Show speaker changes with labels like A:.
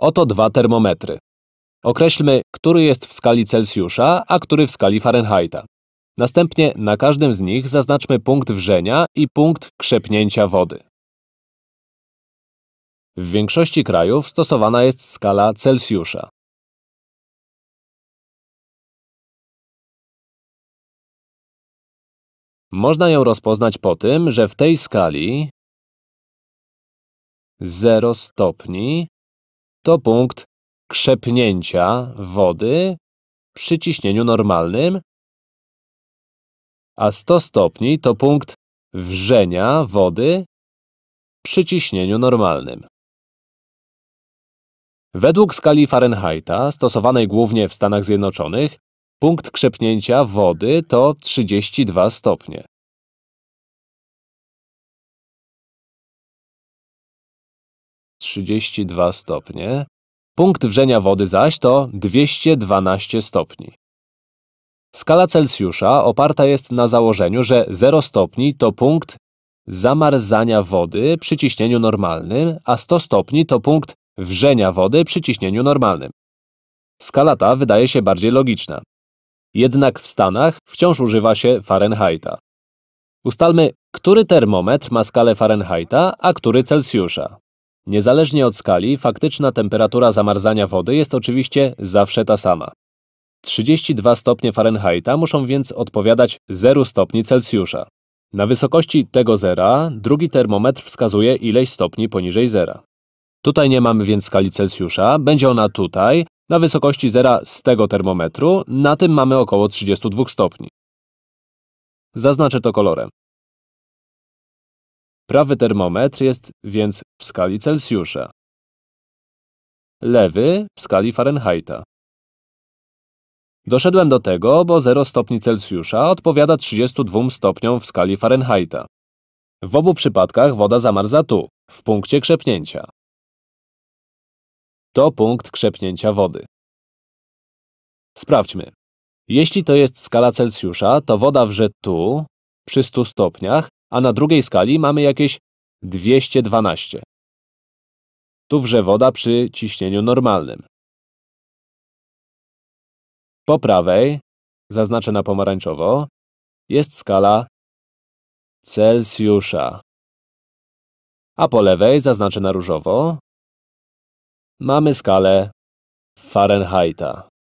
A: Oto dwa termometry. Określmy, który jest w skali Celsjusza, a który w skali Fahrenheita. Następnie na każdym z nich zaznaczmy punkt wrzenia i punkt krzepnięcia wody. W
B: większości krajów stosowana jest skala Celsjusza. Można ją rozpoznać po tym, że w tej skali 0
C: stopni to punkt krzepnięcia wody przy ciśnieniu normalnym, a 100 stopni to punkt
A: wrzenia wody przy ciśnieniu normalnym. Według skali Fahrenheita, stosowanej głównie w Stanach Zjednoczonych, punkt krzepnięcia wody to 32 stopnie. 32 stopnie. Punkt wrzenia wody zaś to 212 stopni. Skala Celsjusza oparta jest na założeniu, że 0 stopni to punkt zamarzania wody przy ciśnieniu normalnym, a 100 stopni to punkt wrzenia wody przy ciśnieniu normalnym. Skala ta wydaje się bardziej logiczna. Jednak w Stanach wciąż używa się Fahrenheita. Ustalmy, który termometr ma skalę Fahrenheita, a który Celsjusza. Niezależnie od skali, faktyczna temperatura zamarzania wody jest oczywiście zawsze ta sama. 32 stopnie Fahrenheita muszą więc odpowiadać 0 stopni Celsjusza. Na wysokości tego zera drugi termometr wskazuje ileś stopni poniżej zera. Tutaj nie mamy więc skali Celsjusza, będzie ona tutaj, na wysokości zera z tego termometru, na tym mamy około 32 stopni. Zaznaczę to kolorem.
C: Prawy termometr jest więc w skali Celsjusza.
A: Lewy w skali Fahrenheita. Doszedłem do tego, bo 0 stopni Celsjusza odpowiada 32 stopniom w skali Fahrenheita. W obu przypadkach woda zamarza tu, w punkcie krzepnięcia.
C: To punkt krzepnięcia wody. Sprawdźmy.
A: Jeśli to jest skala Celsjusza, to woda wrze tu, przy 100 stopniach, a na drugiej skali mamy jakieś 212.
C: Tu wrze woda przy ciśnieniu normalnym. Po prawej, zaznaczę na pomarańczowo, jest skala Celsjusza. A po lewej, zaznaczę na różowo, mamy skalę Fahrenheita.